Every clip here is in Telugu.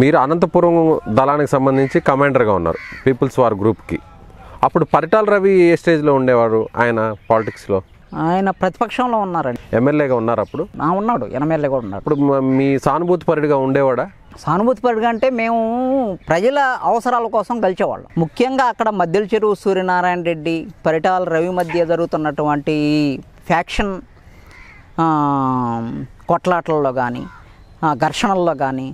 మీరు అనంతపురం దళానికి సంబంధించి కమాండర్గా ఉన్నారు పీపుల్స్ వార్ గ్రూప్కి అప్పుడు పరిటాల రవి ఏ స్టేజ్లో ఉండేవారు ఆయన పాలిటిక్స్లో ఆయన ప్రతిపక్షంలో ఉన్నారండి ఎమ్మెల్యేగా ఉన్నారు అప్పుడు ఉన్నాడు ఎమ్మెల్యే కూడా ఉన్నాడు ఇప్పుడు మీ సానుభూతి పరుడిగా ఉండేవాడా సానుభూతిపరుడుగా అంటే మేము ప్రజల అవసరాల కోసం కలిసేవాళ్ళం ముఖ్యంగా అక్కడ మధ్యల చెరువు సూర్యనారాయణ రెడ్డి పరిటాల రవి మధ్య జరుగుతున్నటువంటి ఫ్యాక్షన్ కొట్లాటల్లో కానీ ఘర్షణల్లో కానీ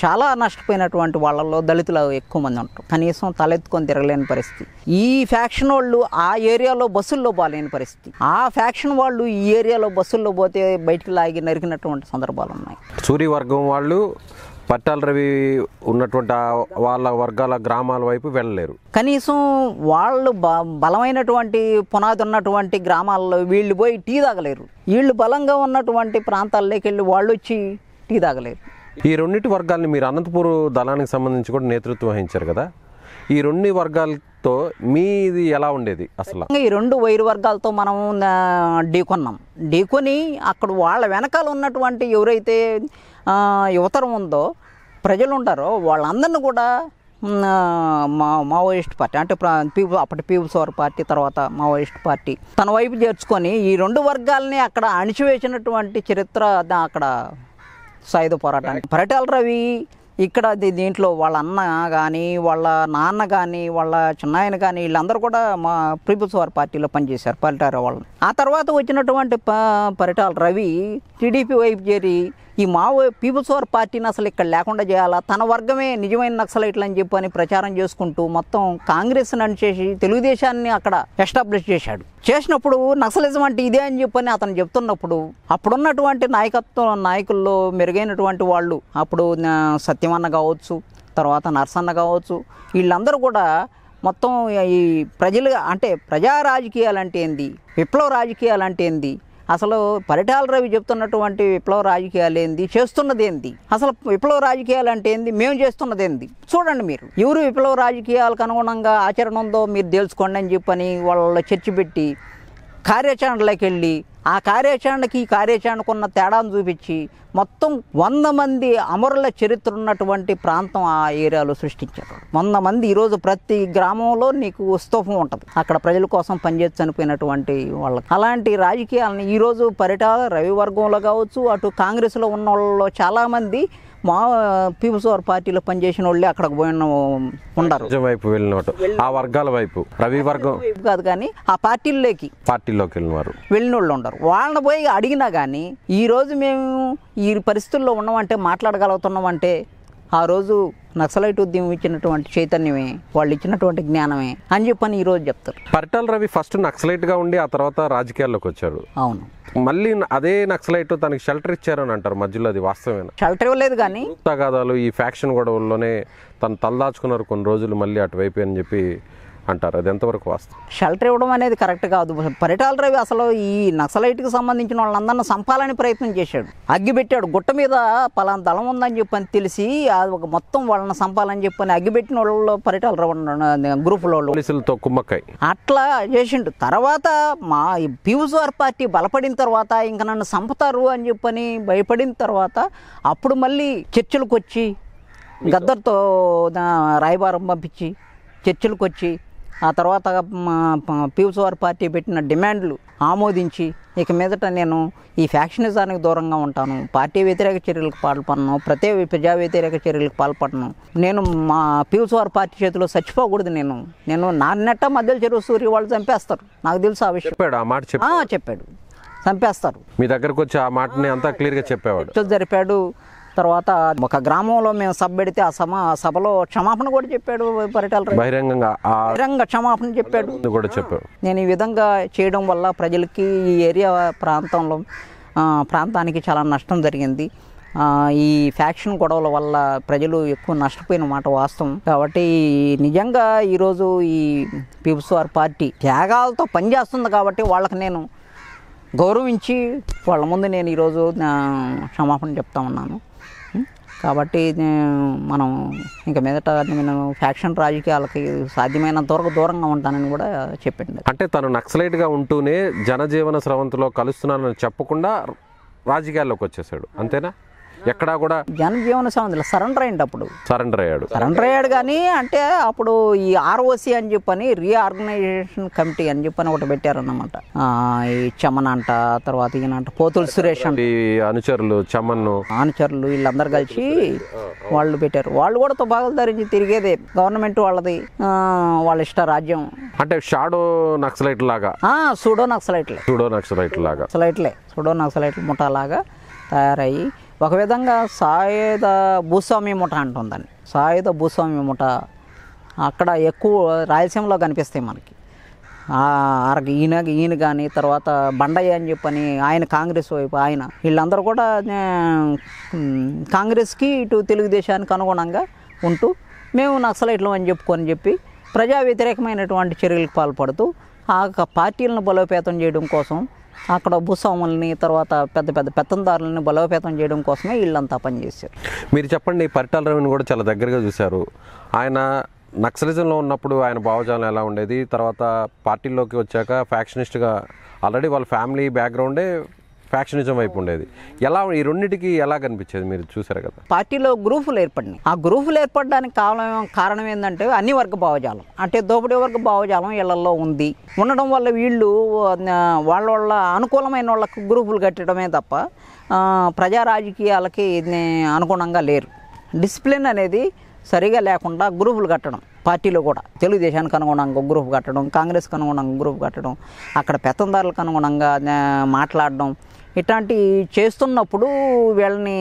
చాలా నష్టపోయినటువంటి వాళ్ళల్లో దళితులు ఎక్కువ మంది ఉంటారు కనీసం తలెత్తుకొని తిరగలేని పరిస్థితి ఈ ఫ్యాక్షన్ వాళ్ళు ఆ ఏరియాలో బస్సుల్లో పోలేని పరిస్థితి ఆ ఫ్యాక్షన్ వాళ్ళు ఈ ఏరియాలో బస్సుల్లో పోతే బయటికి లాగి నరికినటువంటి సందర్భాలు ఉన్నాయి సూర్యవర్గం వాళ్ళు పట్టాల రవి ఉన్నటువంటి వాళ్ళ వర్గాల గ్రామాల వైపు వెళ్ళలేరు కనీసం వాళ్ళు బ బలమైనటువంటి పునాది ఉన్నటువంటి గ్రామాల్లో వీళ్ళు పోయి టీ తాగలేరు వీళ్ళు బలంగా ఉన్నటువంటి ప్రాంతాల్లోకి వెళ్ళి వాళ్ళు వచ్చి టీ తాగలేరు ఈ రెండింటి వర్గాల్ని మీరు అనంతపూర్ దళానికి సంబంధించి కూడా నేతృత్వం వహించారు కదా ఈ రెండు వర్గాలతో మీది ఎలా ఉండేది అసలు ఈ రెండు వైరు వర్గాలతో మనం ఢీకొన్నాం ఢీకొని అక్కడ వాళ్ళ వెనకాల ఉన్నటువంటి ఎవరైతే యువతరం ఉందో ప్రజలు ఉంటారో వాళ్ళందరినీ కూడా మా మావోయిస్ట్ పార్టీ అంటే పీపుల్ అప్పటి పీపుల్స్ వార్ పార్టీ తర్వాత మావోయిస్ట్ పార్టీ తన వైపు చేర్చుకొని ఈ రెండు వర్గాలని అక్కడ అణిచివేసినటువంటి చరిత్ర అక్కడ సాయుధ పోరాటానికి పరిటాల రవి ఇక్కడ దీంట్లో వాళ్ళ అన్న కానీ వాళ్ళ నాన్న కానీ వాళ్ళ చిన్నాయన కానీ వీళ్ళందరూ కూడా మా పీపుల్స్ వార్ పార్టీలో పనిచేశారు పరిటాల వాళ్ళు ఆ తర్వాత వచ్చినటువంటి ప పరిటాల రవి టీడీపీ వైపు చేరి ఈ మావో పీపుల్స్ వార్ పార్టీని అసలు ఇక్కడ లేకుండా చేయాలా తన వర్గమే నిజమైన నక్సలైట్లు అని చెప్పని ప్రచారం చేసుకుంటూ మొత్తం కాంగ్రెస్ నడిచేసి తెలుగుదేశాన్ని అక్కడ ఎస్టాబ్లిష్ చేశాడు చేసినప్పుడు నక్సలిజం అంటే ఇదే అని చెప్పని అతను చెప్తున్నప్పుడు అప్పుడున్నటువంటి నాయకత్వం నాయకుల్లో మెరుగైనటువంటి వాళ్ళు అప్పుడు సత్యమన్న కావచ్చు తర్వాత నర్సన్న కావచ్చు వీళ్ళందరూ కూడా మొత్తం ఈ ప్రజలు అంటే ప్రజా రాజకీయాలు అంటే ఏంది విప్లవ రాజకీయాలు అంటే ఏంది అసలు పరిటాల రవి చెప్తున్నటువంటి విప్లవ రాజకీయాలు ఏంది చేస్తున్నది ఏంది అసలు విప్లవ రాజకీయాలు అంటే ఏంది మేము చేస్తున్నది ఏంది చూడండి మీరు ఎవరు విప్లవ రాజకీయాలకు అనుగుణంగా ఆచరణ ఉందో మీరు తెలుసుకోండి అని చెప్పని వాళ్ళ చర్చ పెట్టి కార్యాచరణలోకి వెళ్ళి ఆ కార్యాచరణకి ఈ కార్యాచరణకు ఉన్న తేడాను చూపించి మొత్తం వంద మంది అమరుల చరిత్ర ఉన్నటువంటి ప్రాంతం ఆ ఏరియాలో సృష్టించారు వంద మంది ఈరోజు ప్రతి గ్రామంలో నీకు ఉత్సవం ఉంటుంది అక్కడ ప్రజల కోసం పనిచేసి చనిపోయినటువంటి వాళ్ళకి అలాంటి రాజకీయాలను ఈరోజు పరిటాల రవివర్గంలో కావచ్చు అటు కాంగ్రెస్లో ఉన్న వాళ్ళలో చాలామంది మా పీపుల్స్ వార్ పార్టీలో పనిచేసిన వాళ్ళే అక్కడికి పోయిన ఉండరు వైపు వెళ్ళినట్టు ఆ వర్గాల వైపు రవి వర్గం కాదు కానీ ఆ పార్టీల్లోకి పార్టీలోకి వెళ్ళినవారు వెళ్ళిన వాళ్ళు ఉండరు వాళ్ళని పోయి అడిగినా కానీ రోజు మేము ఈ పరిస్థితుల్లో ఉన్నామంటే మాట్లాడగలుగుతున్నాం అంటే ఆ రోజు నక్సలైట్ ఉద్యమం ఇచ్చినటువంటి చైతన్యమే వాళ్ళు ఇచ్చినటువంటి జ్ఞానమే అని చెప్పని ఈ రోజు చెప్తారు పరిటాల రవి ఫస్ట్ నక్సలైట్ గా ఉండి ఆ తర్వాత రాజకీయాల్లోకి వచ్చాడు అవును మళ్ళీ అదే నక్సలైట్ తనకి షెల్టర్ ఇచ్చారని అంటారు మధ్యలో అది వాస్తవేనా షెల్టర్ ఇవ్వలేదు కానీ తగాదాలు ఈ ఫ్యాక్షన్ గొడవల్లోనే తను తలదాచుకున్నారు కొన్ని రోజులు మళ్ళీ అటువైపు అని చెప్పి అంటారు అది ఎంతవరకు వాస్తవం షెల్టర్ ఇవ్వడం అనేది కరెక్ట్ కాదు పరిటాల రవి అసలు ఈ నక్సలైట్కి సంబంధించిన వాళ్ళందరినీ సంపాలని ప్రయత్నం చేశాడు అగ్గి పెట్టాడు గుట్ట మీద పలాన దళం ఉందని చెప్పని తెలిసి అది ఒక మొత్తం వాళ్ళని సంపాలని చెప్పని అగ్గి పెట్టిన వాళ్ళు పరిటాల రవి గ్రూపులో పోలీసులతో కుమ్మకాయ అట్లా చేసిండు తర్వాత మా వార్ పార్టీ బలపడిన తర్వాత ఇంకా నన్ను చంపుతారు అని చెప్పని భయపడిన తర్వాత అప్పుడు మళ్ళీ చర్చలకు వచ్చి గద్దర్తో రాయబారం పంపించి చర్చలకు వచ్చి ఆ తర్వాత పీపుల్స్ వార్ పార్టీ పెట్టిన డిమాండ్లు ఆమోదించి ఇక మీదట నేను ఈ ఫ్యాక్షనిజానికి దూరంగా ఉంటాను పార్టీ వ్యతిరేక చర్యలకు పాల్పడను ప్రతి ప్రజా వ్యతిరేక చర్యలకు పాల్పడను నేను మా పీపుల్స్ వార్ పార్టీ చేతిలో చచ్చిపోకూడదు నేను నేను నా నెట్ట మధ్యలో చెరువు సూర్య వాళ్ళు చంపేస్తారు నాకు తెలుసు ఆ విషయం ఆ మాట చెప్పాడు చంపేస్తారు మీ దగ్గరకు వచ్చి ఆ మాటని అంతా క్లియర్గా చెప్పేవాడు జరిపాడు తర్వాత ఒక గ్రామంలో మేము సభ పెడితే ఆ సమ సభలో క్షమాపణ కూడా చెప్పాడు పరిటాల బహిరంగ క్షమాపణ చెప్పాడు చెప్పాడు నేను ఈ విధంగా చేయడం వల్ల ప్రజలకి ఈ ఏరియా ప్రాంతంలో ప్రాంతానికి చాలా నష్టం జరిగింది ఈ ఫ్యాక్షన్ గొడవల వల్ల ప్రజలు ఎక్కువ నష్టపోయిన మాట వాస్తవం కాబట్టి నిజంగా ఈరోజు ఈ పీపుల్స్ వార్ పార్టీ త్యాగాలతో పనిచేస్తుంది కాబట్టి వాళ్ళకి నేను గౌరవించి వాళ్ళ ముందు నేను ఈరోజు క్షమాపణ చెప్తా ఉన్నాను కాబట్టి మనం ఇంక మీదట నేను ఫ్యాక్షన్ రాజకీయాలకి సాధ్యమైనంత వరకు దూరంగా ఉంటానని కూడా చెప్పింది అంటే తను నక్సలైట్గా ఉంటూనే జనజీవన స్రవంతిలో కలుస్తున్నానని చెప్పకుండా రాజకీయాల్లోకి వచ్చేసాడు అంతేనా ఎక్కడా కూడా జనజీవన సమితిలో సరెండర్ అయ్యింది అప్పుడు సరెండర్ అయ్యాడు సరెండర్ అయ్యాడు కానీ అంటే అప్పుడు ఈ ఆర్ఓసి అని చెప్పని రీఆర్గనైజేషన్ కమిటీ అని చెప్పని ఒకటి పెట్టారన్నమాట ఈ చమన్ అంట తర్వాత ఈయనంట పోతుల సురేష్ అంట అనుచరులు చమన్ అనుచరులు వీళ్ళందరూ కలిసి వాళ్ళు పెట్టారు వాళ్ళు కూడా తుపాకులు ధరించి తిరిగేదే గవర్నమెంట్ వాళ్ళది వాళ్ళ ఇష్ట రాజ్యం అంటే షాడో నక్సలైట్ లాగా సూడో నక్సలైట్లే సూడో నక్సలైట్ లాగా నక్సలైట్లే సూడో నక్సలైట్ ముఠా లాగా తయారయ్యి ఒక విధంగా సాయుధ భూస్వామి ముఠ అంటుందండి సాయుధ భూస్వామి ముఠ అక్కడ ఎక్కువ రాయలసీమలో కనిపిస్తాయి మనకి ఈయన ఈయన కానీ తర్వాత బండయ్య అని చెప్పని ఆయన కాంగ్రెస్ వైపు ఆయన వీళ్ళందరూ కూడా కాంగ్రెస్కి ఇటు తెలుగుదేశానికి అనుగుణంగా ఉంటూ మేము నక్సలైట్లు అని చెప్పుకొని చెప్పి ప్రజా వ్యతిరేకమైనటువంటి చర్యలకు పాల్పడుతూ ఆ పార్టీలను బలోపేతం చేయడం కోసం అక్కడ భూస్వాములని తర్వాత పెద్ద పెద్ద పెత్తందారులని బలోపేతం చేయడం కోసమే వీళ్ళంతా పనిచేశారు మీరు చెప్పండి పరిటాల రవిని కూడా చాలా దగ్గరగా చూశారు ఆయన నక్సలిజంలో ఉన్నప్పుడు ఆయన భావజాలం ఎలా ఉండేది తర్వాత పార్టీలోకి వచ్చాక ఫ్యాక్షనిస్ట్గా ఆల్రెడీ వాళ్ళ ఫ్యామిలీ బ్యాక్గ్రౌండే ఫ్యాక్షనిజం వైపు ఉండేది ఎలా ఈ రెండింటికి ఎలా కనిపించేది మీరు చూసారు కదా పార్టీలో గ్రూపులు ఏర్పడినాయి ఆ గ్రూపులు ఏర్పడడానికి కారణం కారణం ఏంటంటే అన్ని వర్గ భావజాలం అంటే దోపిడీ వర్గ భావజాలం ఇళ్లలో ఉంది ఉండడం వల్ల వీళ్ళు వాళ్ళ వాళ్ళ అనుకూలమైన వాళ్ళకు గ్రూపులు కట్టడమే తప్ప ప్రజా రాజకీయాలకి అనుగుణంగా లేరు డిసిప్లిన్ అనేది సరిగా లేకుండా గ్రూపులు కట్టడం పార్టీలో కూడా తెలుగుదేశానికి అనుగుణంగా ఒక గ్రూప్ కట్టడం కాంగ్రెస్కి అనుగుణంగా గ్రూప్ కట్టడం అక్కడ పెత్తందారులకు అనుగుణంగా మాట్లాడడం ఇట్లాంటి చేస్తున్నప్పుడు వీళ్ళని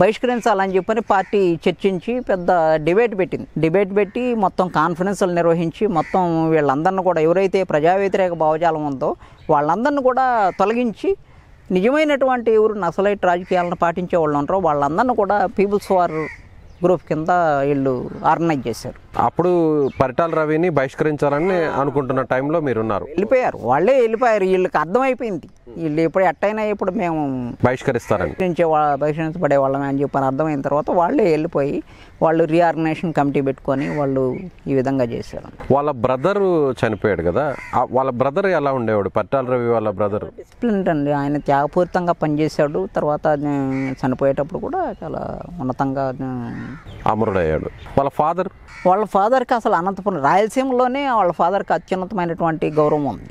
బహిష్కరించాలని చెప్పని పార్టీ చర్చించి పెద్ద డిబేట్ పెట్టింది డిబేట్ పెట్టి మొత్తం కాన్ఫరెన్స్లు నిర్వహించి మొత్తం వీళ్ళందరిని కూడా ఎవరైతే ప్రజా వ్యతిరేక భావజాలం ఉందో వాళ్ళందరిని కూడా తొలగించి నిజమైనటువంటి ఎవరు నసలైట్ రాజకీయాలను పాటించే వాళ్ళు ఉంటారో వాళ్ళందరిని కూడా పీపుల్స్ వారు గ్రూప్ కింద వీళ్ళు ఆర్గనైజ్ చేశారు అప్పుడు పరిటాల రవిని బహిష్కరించాలని అనుకుంటున్న టైంలో మీరు ఉన్నారు వెళ్ళిపోయారు వాళ్ళే వెళ్ళిపోయారు వీళ్ళకి అర్థమైపోయింది వీళ్ళు ఇప్పుడు ఎట్టయినా ఇప్పుడు మేము బహిష్కరిస్తారని బహిష్కరించబడే వాళ్ళమే అని చెప్పని అర్థమైన తర్వాత వాళ్ళే వెళ్ళిపోయి వాళ్ళు రీఆర్గనైజేషన్ కమిటీ పెట్టుకొని వాళ్ళు ఈ విధంగా చేశారు వాళ్ళ బ్రదర్ చనిపోయాడు కదా వాళ్ళ బ్రదర్ ఎలా ఉండేవాడు పట్టాల రవి వాళ్ళ బ్రదర్ డిసిప్లిన్ అండి ఆయన త్యాగపూరితంగా పనిచేశాడు తర్వాత చనిపోయేటప్పుడు కూడా చాలా ఉన్నతంగా అమరుడయ్యాడు వాళ్ళ ఫాదర్ వాళ్ళ ఫాదర్కి అసలు అనంతపురం రాయలసీమలోనే వాళ్ళ ఫాదర్కి అత్యున్నతమైనటువంటి గౌరవం ఉంది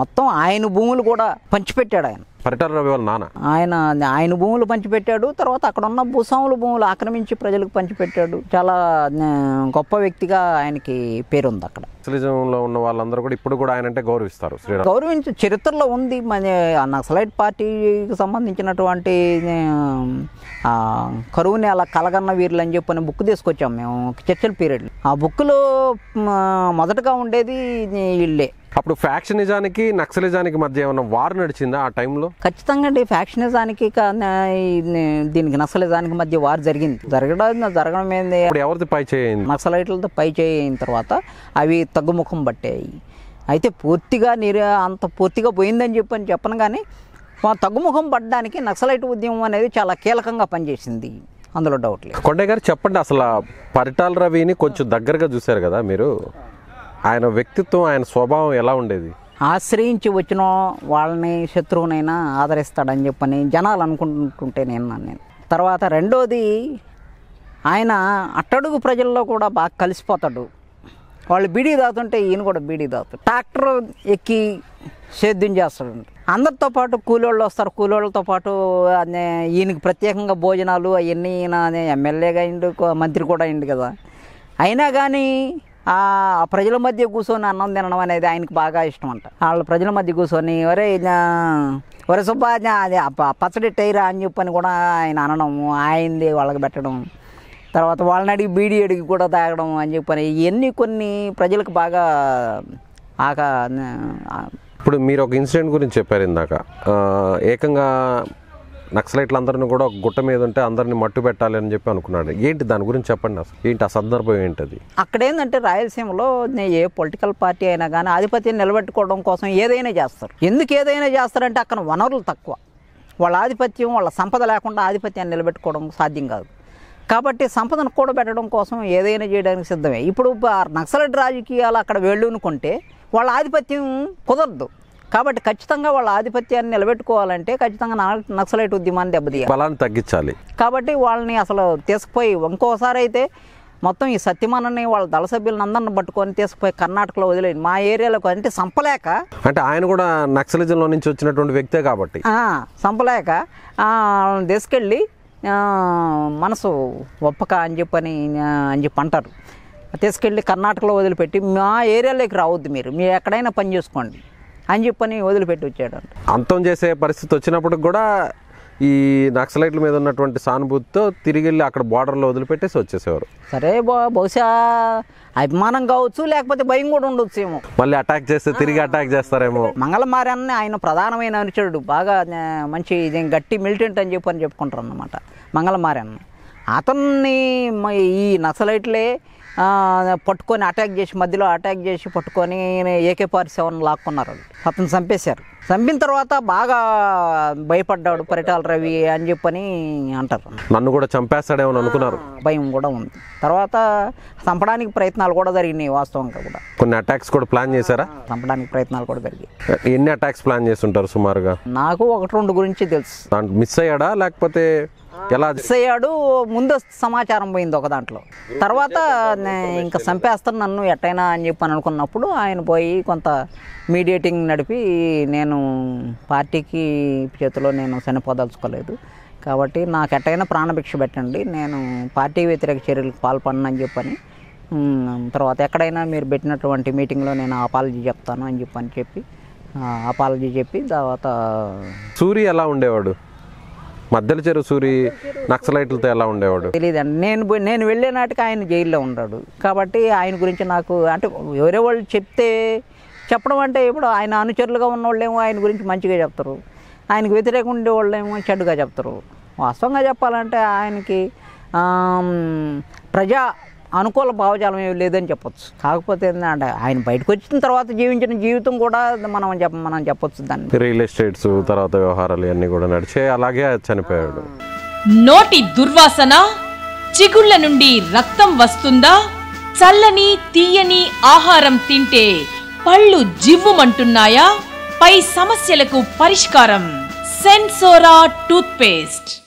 మొత్తం ఆయన భూములు కూడా పంచిపెట్టాడు ఆయన పరిటాల రవి వాళ్ళ నాన్న ఆయన ఆయన భూములు పంచిపెట్టాడు తర్వాత అక్కడ ఉన్న భూస్వాముల భూములు ఆక్రమించి ప్రజలకు పంచిపెట్టాడు చాలా గొప్ప వ్యక్తిగా ఆయనకి పేరుంది అక్కడ నక్సలిజంలో ఉన్న వాళ్ళందరూ కూడా ఇప్పుడు కూడా ఆయన అంటే గౌరవిస్తారు శ్రీరామ్ గౌరవించి చరిత్రలో ఉంది మన నక్సలైట్ పార్టీకి సంబంధించినటువంటి కరువుని అలా కలగన్న వీరులు అని చెప్పని బుక్ తీసుకొచ్చాం మేము చర్చల పీరియడ్ ఆ బుక్లో మొదటగా ఉండేది వీళ్ళే అప్పుడు ఫ్యాక్షనిజానికి నక్సలిజానికి మధ్య ఏమైనా వార్ నడిచిందా ఆ టైంలో ఖచ్చితంగా అండి ఫ్యాక్షనిజానికి దీనికి నక్సలిజానికి మధ్య వార్ జరిగింది జరగడం జరగడం ఏంది ఎవరిది పై చేయండి నక్సలైట్లతో పై చేయిన తర్వాత అవి తగ్గుముఖం పట్టాయి అయితే పూర్తిగా నిర అంత పూర్తిగా పోయిందని చెప్పని చెప్పను కానీ తగ్గుముఖం పడడానికి నక్సలైట్ ఉద్యమం అనేది చాలా కీలకంగా పనిచేసింది అందులో డౌట్ లేదు కొండయ్య గారు చెప్పండి అసలు పరిటాల రవిని కొంచెం దగ్గరగా చూశారు కదా మీరు ఆయన వ్యక్తిత్వం ఆయన స్వభావం ఎలా ఉండేది ఆశ్రయించి వచ్చిన వాళ్ళని శత్రువునైనా ఆదరిస్తాడని చెప్పని జనాలు అనుకుంటుంటే నేను నేను తర్వాత రెండోది ఆయన అట్టడుగు ప్రజల్లో కూడా బాగా కలిసిపోతాడు వాళ్ళు బీడీ తాగుతుంటే ఈయన కూడా బీడీ తాగుతాడు ట్రాక్టర్ ఎక్కి సేద్యం చేస్తాడు అందరితో పాటు కూలోళ్ళు వస్తారు కూలోళ్ళతో పాటు ఈయనకి ప్రత్యేకంగా భోజనాలు అవన్నీ ఈయన ఎమ్మెల్యేగా అయిండు మంత్రి కూడా అయిండు కదా అయినా కానీ ఆ ప్రజల మధ్య కూర్చొని అన్నం తినడం అనేది ఆయనకు బాగా ఇష్టం అంట వాళ్ళ ప్రజల మధ్య కూర్చొని ఒరే ఒరే సుబ్బా అది పచ్చడి టైరా అని చెప్పని కూడా ఆయన అనడం ఆయనది వాళ్ళకి పెట్టడం తర్వాత వాళ్ళని అడిగి బీడీ అడిగి కూడా తాగడం అని చెప్పని ఇవన్నీ కొన్ని ప్రజలకు బాగా ఆక ఇప్పుడు మీరు ఒక ఇన్సిడెంట్ గురించి చెప్పారు ఇందాక ఏకంగా నక్సలైట్లందరిని కూడా గుట్ట మీద ఉంటే అందరిని మట్టు పెట్టాలి అని చెప్పి అనుకున్నాడు ఏంటి దాని గురించి చెప్పండి అసలు ఏంటి ఆ సందర్భం ఏంటది అక్కడ ఏంటంటే రాయలసీమలో ఏ పొలిటికల్ పార్టీ అయినా కానీ ఆధిపత్యం నిలబెట్టుకోవడం కోసం ఏదైనా చేస్తారు ఎందుకు ఏదైనా చేస్తారంటే అక్కడ వనరులు తక్కువ వాళ్ళ ఆధిపత్యం వాళ్ళ సంపద లేకుండా ఆధిపత్యాన్ని నిలబెట్టుకోవడం సాధ్యం కాదు కాబట్టి సంపదను కూడబెట్టడం కోసం ఏదైనా చేయడానికి సిద్ధమే ఇప్పుడు నక్సలైట్ రాజకీయాలు అక్కడ వెళ్ళునుకుంటే వాళ్ళ ఆధిపత్యం కుదరదు కాబట్టి ఖచ్చితంగా వాళ్ళ ఆధిపత్యాన్ని నిలబెట్టుకోవాలంటే ఖచ్చితంగా నక్సలైట్ ఉద్యమాన్ని దెబ్బతీయాలి తగ్గించాలి కాబట్టి వాళ్ళని అసలు తీసుకుపోయి ఇంకోసారి అయితే మొత్తం ఈ సత్యమానని వాళ్ళ దళ సభ్యులను అందరిని పట్టుకొని తీసుకుపోయి కర్ణాటకలో వదిలేదు మా ఏరియాలో అంటే సంపలేక అంటే ఆయన కూడా నక్సలిజంలో నుంచి వచ్చినటువంటి వ్యక్తే కాబట్టి సంపలేక తీసుకెళ్ళి మనసు ఒప్పక అని చెప్పని అని చెప్పి అంటారు తీసుకెళ్ళి కర్ణాటకలో వదిలిపెట్టి మా ఏరియాలోకి రావద్దు మీరు మీరు ఎక్కడైనా పని చేసుకోండి అని చెప్పని వదిలిపెట్టి వచ్చాడు అంతం చేసే పరిస్థితి వచ్చినప్పుడు కూడా ఈ నక్సలైట్ల మీద ఉన్నటువంటి సానుభూతితో తిరిగి వెళ్ళి అక్కడ బార్డర్లో వదిలిపెట్టేసి వచ్చేసేవారు సరే బహుశా అభిమానం కావచ్చు లేకపోతే భయం కూడా ఉండొచ్చు ఏమో మళ్ళీ అటాక్ చేస్తే తిరిగి అటాక్ చేస్తారేమో మంగళమారాన్ని ఆయన ప్రధానమైన అనుచరుడు బాగా మంచి ఇది గట్టి మిలిటెంట్ అని చెప్పి అని చెప్పుకుంటారు అన్నమాట మంగళమారాన్ని అతన్ని ఈ నక్సలైట్లే పట్టుకొని అటాక్ చేసి మధ్యలో అటాక్ చేసి పట్టుకొని ఏకే పార్ సెవెన్ లాక్కున్నారు అతను చంపేశారు చంపిన తర్వాత బాగా భయపడ్డాడు పరిటాల రవి అని చెప్పని అంటారు నన్ను కూడా చంపేస్తాడేమో అనుకున్నారు భయం కూడా ఉంది తర్వాత చంపడానికి ప్రయత్నాలు కూడా జరిగినాయి వాస్తవంగా కూడా కొన్ని అటాక్స్ కూడా ప్లాన్ చేశారా చంపడానికి ప్రయత్నాలు కూడా జరిగాయి ఎన్ని అటాక్స్ ప్లాన్ చేస్తుంటారు సుమారుగా నాకు ఒకటి రెండు గురించి తెలుసు మిస్ అయ్యాడా లేకపోతే ఎలా అయ్యాడు ముందు సమాచారం పోయింది ఒక దాంట్లో తర్వాత ఇంకా చంపేస్తాను నన్ను ఎట్టయినా అని చెప్పి అనుకున్నప్పుడు ఆయన పోయి కొంత మీడియేటింగ్ నడిపి నేను పార్టీకి చేతిలో నేను చనిపోదలుచుకోలేదు కాబట్టి నాకు ఎట్టయినా ప్రాణభిక్ష పెట్టండి నేను పార్టీ వ్యతిరేక చర్యలకు పాల్పడనని చెప్పని తర్వాత ఎక్కడైనా మీరు పెట్టినటువంటి మీటింగ్లో నేను అపాలజీ చెప్తాను అని చెప్పని చెప్పి అపాలజీ చెప్పి తర్వాత సూర్య ఎలా ఉండేవాడు మధ్యల చెరు సూరి నక్సలైట్లతో ఎలా ఉండేవాడు తెలియదండి నేను నేను వెళ్ళే నాటికి ఆయన జైల్లో ఉన్నాడు కాబట్టి ఆయన గురించి నాకు అంటే ఎవరే వాళ్ళు చెప్తే చెప్పడం అంటే ఇప్పుడు ఆయన అనుచరులుగా ఉన్న వాళ్ళేమో ఆయన గురించి మంచిగా చెప్తారు ఆయనకు వ్యతిరేకం ఉండేవాళ్ళేమో చెడుగా చెప్తారు వాస్తవంగా చెప్పాలంటే ఆయనకి ప్రజా అనుకూల భావజాలం ఏమి లేదని చెప్పొచ్చు కాకపోతే ఏంటంటే ఆయన బయటకు వచ్చిన తర్వాత జీవించిన జీవితం కూడా మనం చెప్ప మనం చెప్పొచ్చు దాన్ని రియల్ ఎస్టేట్స్ తర్వాత వ్యవహారాలు ఇవన్నీ కూడా నడిచే అలాగే చనిపోయాడు నోటి దుర్వాసన చిగుళ్ళ నుండి రక్తం వస్తుందా చల్లని తీయని ఆహారం తింటే పళ్ళు జివ్వుమంటున్నాయా పై సమస్యలకు పరిష్కారం సెన్సోరా టూత్పేస్ట్